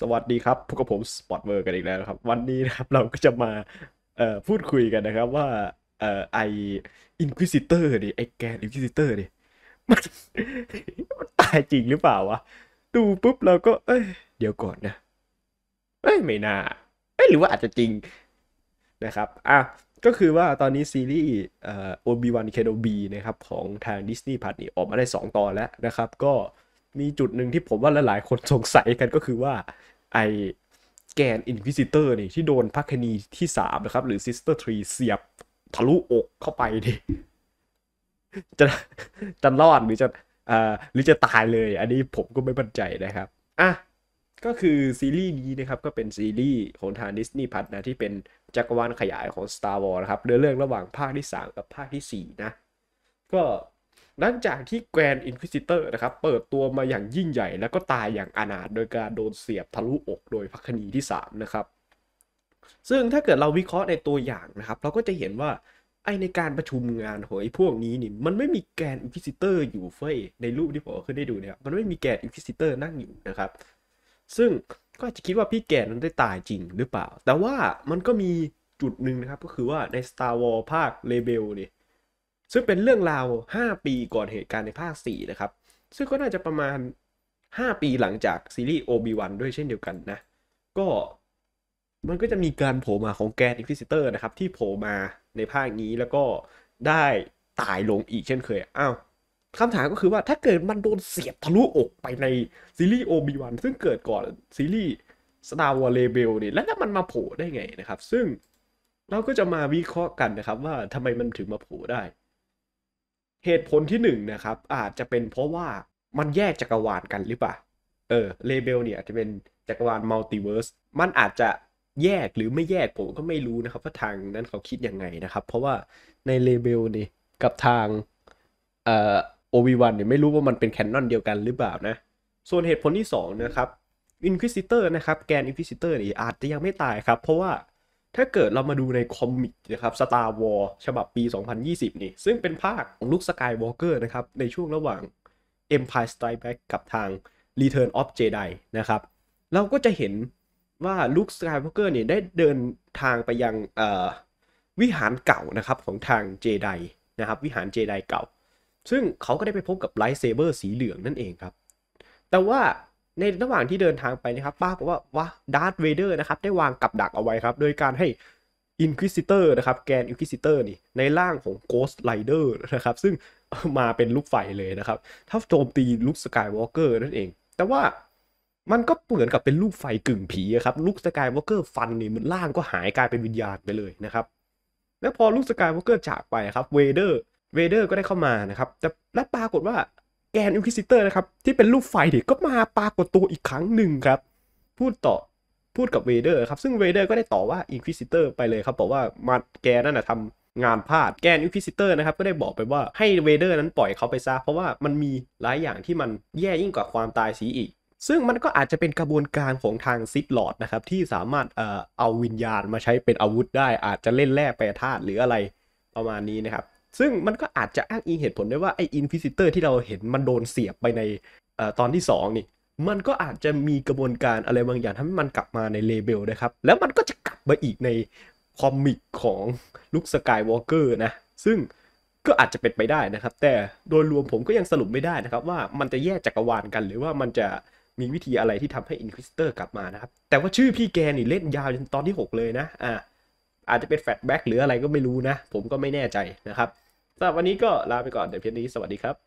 สวัสดีครับ พวกกับผมสปอตเวอร์กันอีกแล้วครับ วันนี้นะครับเราก็จะมาเอ่อพูดคุยกันนะครับว่าเอ่อไออินควิซิเตอร์ดิไอแกนอินควิซิเตอร์ดิมันมันตายจริงหรือเปล่าวะ ดูปุ๊บเราก็เอ้ยเดี๋ยวก่อนนะเอ้ยไม่น่าเอ้ยหรือว่าอาจจะจริงนะครับอ่ะก็คือว่าตอนนี้ซีรีส์เอ่ออบ i วันเคโนบีนะครับของทาง Disney p l u ทนี่ออกมาได้2 ตอนแล้วนะครับ ก็มีจุดหนึ่งที่ผมว่าหลายๆคนสงสัยกันก็คือว่าไอแกนอินวิซิเตอร์นี่ที่โดนพักคณีที่สามนะครับ หรือซิสเตอร์ทรีเสียบทะลุอกเข้าไปดิจะจะรอดหรือจะอ่าหรือจะตายเลย อันนี้ผมก็ไม่มั่นใจนะครับ อ่ะ ก็คือซีรีส์นี้นะครับ ก็เป็นซีรีส์ของทางดิสนีย์พัทนะ ที่เป็นจักรวาลขยายของ Star Wars นะครับเรื่องระหว่างภาคที่3กับภาคที่4นะ ก็หลังจากที่แกรนอินควิซิเตอร์นะครับเปิดตัวมาอย่างยิ่งใหญ่ แล้วก็ตายอย่างอนาถโดยการโดนเสียบทะลุอกโดยพักคนีที่ 3 นะครับ ซึ่งถ้าเกิดเราวิเคราะห์ในตัวอย่างนะครับ เราก็จะเห็นว่าไอในการประชุมงานหอยพวกนี้นี่มันไม่มีแกนอินควิซิเตอร์อยู่เฟ้ยในรูปที่ผมขึ้นได้ดูเนี่ยมันไม่มีแกนอินควิซิเตอร์นั่งอยู่นะครับซึ่งก็อาจจะคิดว่าพี่แกนนั้นได้ตายจริงหรือเปล่า แต่ว่ามันก็มีจุดหนึ่งนะครับก็คือว่าใน Star w a r ภาคเลเบลเนี่ยซึ่งเป็นเรื่องราว 5 ปีก่อนเหตุการณ์ในภาค 4 นะครับ ซึ่งก็น่าจะประมาณ 5 ปีหลังจากซีรีส์โอบิวันด้วยเช่นเดียวกันนะ ก็มันก็จะมีการโผล่มาของแกนอินฟิสิเตอร์นะครับ ที่โผล่มาในภาคนี้แล้วก็ได้ตายลงอีกเช่นเคย อ้าว คำถามก็คือว่าถ้าเกิดมันโดนเสียบทะลุอกไปในซีรีส์โอบิวันซึ่งเกิดก่อนซีรีส์สตาร์วอลเลเบลนี่แล้วมันมาโผล่ได้ไงนะครับ ซึ่งเราก็จะมาวิเคราะห์กันนะครับว่าทำไมมันถึงมาโผล่ได้เหตุผลที่หนึ่งนะครับอาจจะเป็นเพราะว่ามันแยกจักรวาลกันหรือเปล่าเออเลเบลเนี่ยจะเป็นจักรวาลมัลติเวิร์สมันอาจจะแยกหรือไม่แยกผมก็ไม่รู้นะครับว่าทางนั้นเขาคิดยังไงนะครับ เพราะว่าในเลเบลนี่กับทางเอ่อโอวีวันเนี่ยไม่รู้ว่ามันเป็นแคนนอนเดียวกันหรือเปล่านะส่วนเหตุผลที่2นะครับอินควิซิเตอร์นะครับแกนอินควิซิเตอร์นี่อาจจะยังไม่ตายครับเพราะว่าถ้าเกิดเรามาดูในคอมิกนะครับสตาร์วอลฉบับปี 2020นี่ซึ่งเป็นภาคของลูกสกายวอล์กเกอร์นะครับในช่วงระหว่าง Empire Strike Back กับทาง Return of Jedi นะครับเราก็จะเห็นว่าลูกสกายวอล์กเกอร์เนี่ยได้เดินทางไปยังวิหารเก่านะครับของทางเจไดนะครับวิหารเจไดเก่า ซึ่งเขาก็ได้ไปพบกับไลท์เซเบอร์สีเหลืองนั่นเองครับแต่ว่าในระหว่างที่เดินทางไปนะครับป้าบอกว่าว่าดาร์ธเวเดอร์นะครับได้วางกับดักเอาไว้ครับโดยการให้อินควิสิเตอร์นะครับแกนอินควิสิเตอร์นี่ในร่างของโกสไลเดอร์นะครับซึ่งมาเป็นลูกไฟเลยนะครับถ้าโจมตีลูกสกายวอล์กเกอร์นั่นเอง แต่ว่ามันก็เหมือนกับเป็นลูกไฟกึ่งผีครับลูกสกายวอล์กเกอร์ฟันนี่มันร่างก็หายกลายเป็นวิญญาณไปเลยนะครับแล้วพอลูกสกายวอล์กเกอร์จากไปครับเวเดอร์เวเดอร์ก็ได้เข้ามานะครับแต่และปรากฏว่าแกนอินควิซิเตอร์นะครับ ที่เป็นรูปไฟเนี่ยก็มาปรากฏตัวอีกครั้งหนึ่งครับ พูดต่อพูดกับเวเดอร์ครับซึ่งเวเดอร์ก็ได้ต่อว่าอินควิซิเตอร์ไปเลยครับ บอกว่ามาแกนั่นนะทำงานพลาด แกนอินควิซิเตอร์นะครับก็ได้บอกไปว่าให้เวเดอร์นั้นปล่อยเขาไปซะเพราะว่ามันมีหลายอย่างที่มันแย่ยิ่งกว่าความตายสีอีก ซึ่งมันก็อาจจะเป็นกระบวนการของทางซิดลอดนะครับที่สามารถเอ่อเอาวิญญาณมาใช้เป็นอาวุธได้ อาจจะเล่นแร่แปรธาตุหรืออะไรประมาณนี้นะครับซึ่งมันก็อาจจะอ้างอิงเหตุผลได้ว่าไอ้อินฟิซิเตอร์ที่เราเห็นมันโดนเสียบไปในตอนที่2นี่ มันก็อาจจะมีกระบวนการอะไรบางอย่างทำให้มันกลับมาในเลเบลนะครับ แล้วมันก็จะกลับมาอีกในคอมิกของลุคสกายวอล์กเกอร์นะ ซึ่งก็อาจจะเป็นไปได้นะครับ แต่โดยรวมผมก็ยังสรุปไม่ได้นะครับ ว่ามันจะแยกจักรวาลกัน หรือว่ามันจะมีวิธีอะไรที่ทำให้อินควิสเตอร์กลับมานะครับ แต่ว่าชื่อพี่แกนี่เล่นยาวจนตอนที่ 6 เลยนะ อ่าอาจจะเป็นแฟลชแบ็กหรืออะไรก็ไม่รู้นะ ผมก็ไม่แน่ใจนะครับสำหรับวันนี้ก็ลาไปก่อนแต่เพียงนี้สวัสดีครับ